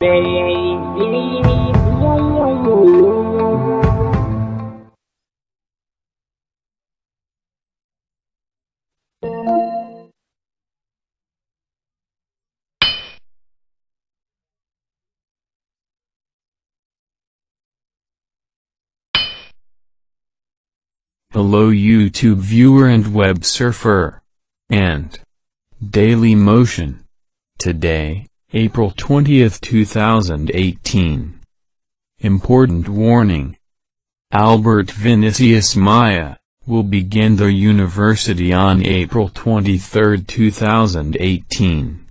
Hello YouTube viewer and web surfer. And Daily Motion. Today, April 20, 2018 Important warning. Albert Vinicius Maya, will begin the university on April 23, 2018.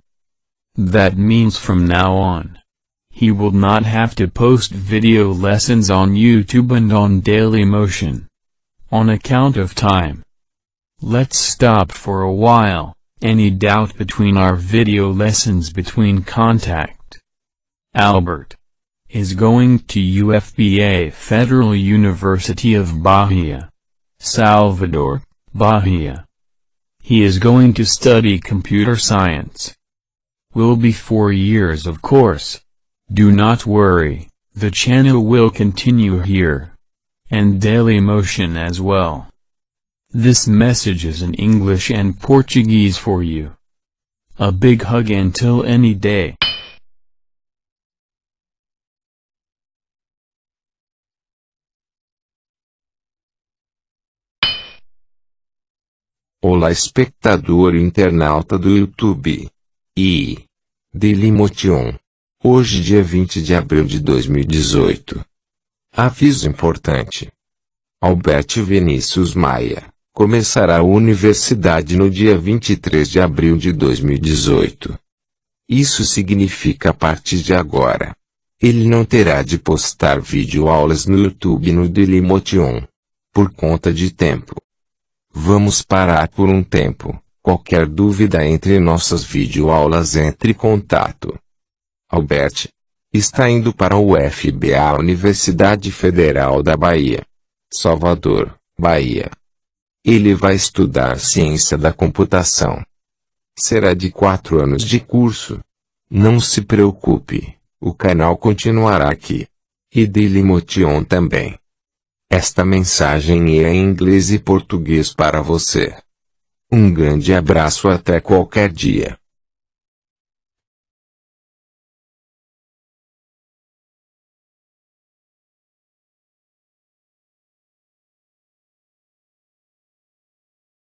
That means from now on. He will not have to post video lessons on YouTube and on Dailymotion. On account of time. Let's stop for a while. Any doubt between our video lessons between contact. Albert is going to UFBA Federal University of Bahia. Salvador, Bahia. He is going to study computer science. Will be four years of course. Do not worry, the channel will continue here. And Daily Motion as well. This message is in English and Portuguese for you. A big hug until any day. Olá espectador internauta do YouTube. E. Delimotion. Hoje dia 20 de abril de 2018. Aviso importante. Albert Vinícius Maia começará a universidade no dia 23 de abril de 2018. Isso significa a partir de agora. Ele não terá de postar vídeo aulas no YouTube e no Dailymotion. Por conta de tempo. Vamos parar por um tempo. Qualquer dúvida entre nossas vídeo aulas entre em contato. Albert. Está indo para o UFBA Universidade Federal da Bahia. Salvador, Bahia. Ele vai estudar ciência da computação. Será de quatro anos de curso. Não se preocupe, o canal continuará aqui. E Motion também. Esta mensagem é em inglês e português para você. Um grande abraço até qualquer dia.